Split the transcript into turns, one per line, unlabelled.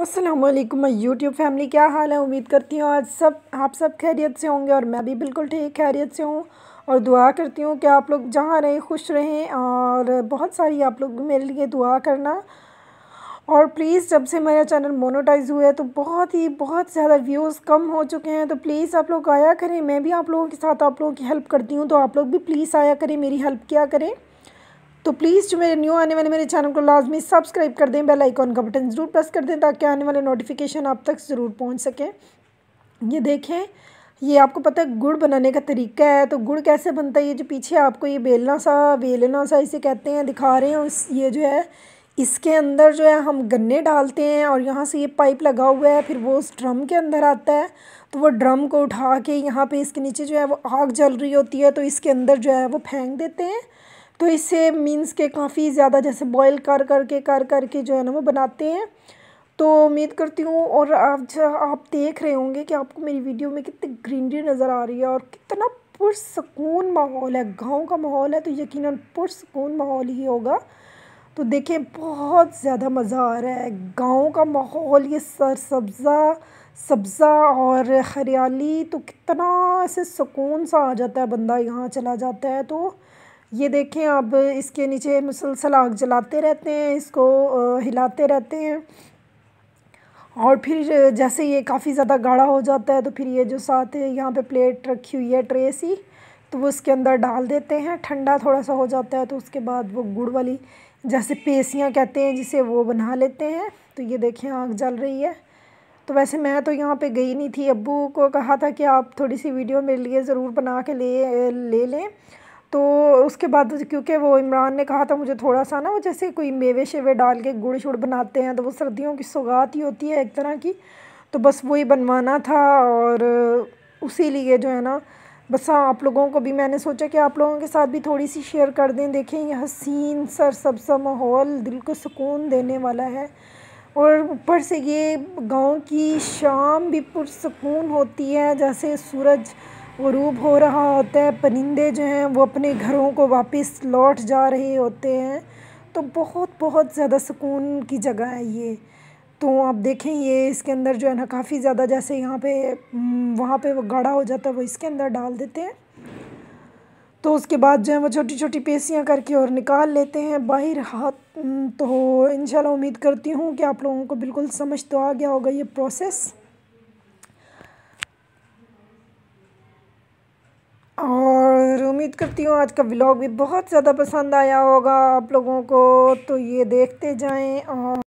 असलम मैं YouTube family क्या हाल है उम्मीद करती हूँ आज सब आप सब खैरियत से होंगे और मैं भी बिल्कुल ठीक खैरियत से हूँ और दुआ करती हूँ कि आप लोग जहाँ रहें खुश रहें और बहुत सारी आप लोग मेरे लिए दुआ करना और प्लीज़ जब से मेरा चैनल मोनोटाइज हुआ है तो बहुत ही बहुत ज़्यादा व्यूज़ कम हो चुके हैं तो प्लीज़ आप लोग आया करें मैं भी आप लोगों के साथ आप लोगों की हेल्प करती हूँ तो आप लोग भी प्लीज़ आया करें मेरी हेल्प किया करें तो प्लीज़ जो मेरे न्यू आने वाले मेरे चैनल को लाजमी सब्सक्राइब कर दें बेल आइकॉन का बटन ज़रूर प्रेस कर दें ताकि आने वाले नोटिफिकेशन आप तक ज़रूर पहुँच सकें ये देखें ये आपको पता है गुड़ बनाने का तरीका है तो गुड़ कैसे बनता है ये जो पीछे आपको ये बेलना सा बेलना सा इसे कहते हैं दिखा रहे हैं उस ये जो है इसके अंदर जो है हम गन्ने डालते हैं और यहाँ से ये पाइप लगा हुआ है फिर वो उस ड्रम के अंदर आता है तो वो ड्रम को उठा के यहाँ पे इसके नीचे जो है वो आग जल रही होती है तो इसके अंदर जो है वो फेंक देते हैं तो इसे मीन्स के काफ़ी ज़्यादा जैसे बॉयल कर कर के कर कर के जो है ना वो बनाते हैं तो उम्मीद करती हूँ और आप आप देख रहे होंगे कि आपको मेरी वीडियो में कितनी ग्रीनरी नज़र आ रही है और कितना पुरसकून माहौल है गांव का माहौल है तो यकीन पुरसकून माहौल ही होगा तो देखें बहुत ज़्यादा मज़ा आ रहा है गाँव का माहौल ये सर सब्ज़ा सब्ज़ा और हरियाली तो कितना ऐसे सुकून सा आ जाता है बंदा यहाँ चला जाता है तो ये देखें अब इसके नीचे मुसलसल आग जलाते रहते हैं इसको हिलाते रहते हैं और फिर जैसे ये काफ़ी ज़्यादा गाढ़ा हो जाता है तो फिर ये जो साथ है यहाँ पे प्लेट रखी हुई है ट्रे सी तो वो उसके अंदर डाल देते हैं ठंडा थोड़ा सा हो जाता है तो उसके बाद वो गुड़ वाली जैसे पेसियाँ कहते हैं जिसे वो बना लेते हैं तो ये देखें आग जल रही है तो वैसे मैं तो यहाँ पे गई नहीं थी अबू को कहा था कि आप थोड़ी सी वीडियो मेरे लिए ज़रूर बना के ले ले लें तो उसके बाद क्योंकि वो इमरान ने कहा था मुझे थोड़ा सा ना वो जैसे कोई मेवे शेवे डाल के गुड़ शुड़ बनाते हैं तो वो सर्दियों की सौगात ही होती है एक तरह की तो बस वही बनवाना था और उसी लिए जो है ना बस हाँ आप लोगों को भी मैंने सोचा कि आप लोगों के साथ भी थोड़ी सी शेयर कर दें देखें यह हसीन सर सबसा माहौल दिल को सुकून देने वाला है और ऊपर से ये गांव की शाम भी पुरसकून होती है जैसे सूरज गरूब हो रहा होता है परिंदे जो हैं वो अपने घरों को वापस लौट जा रहे होते हैं तो बहुत बहुत ज़्यादा सुकून की जगह है ये तो आप देखें ये इसके अंदर जो है ना काफ़ी ज़्यादा जैसे यहाँ पे वहाँ पे वो गाढ़ा हो जाता है वो इसके अंदर डाल देते हैं तो उसके बाद जो है वो छोटी छोटी पेशियाँ करके और निकाल लेते हैं बाहर हाथ तो इन उम्मीद करती हूँ कि आप लोगों को बिल्कुल समझ तो आ गया होगा ये प्रोसेस और उम्मीद करती हूँ आज का व्लॉग भी बहुत ज़्यादा पसंद आया होगा आप लोगों को तो ये देखते जाएं और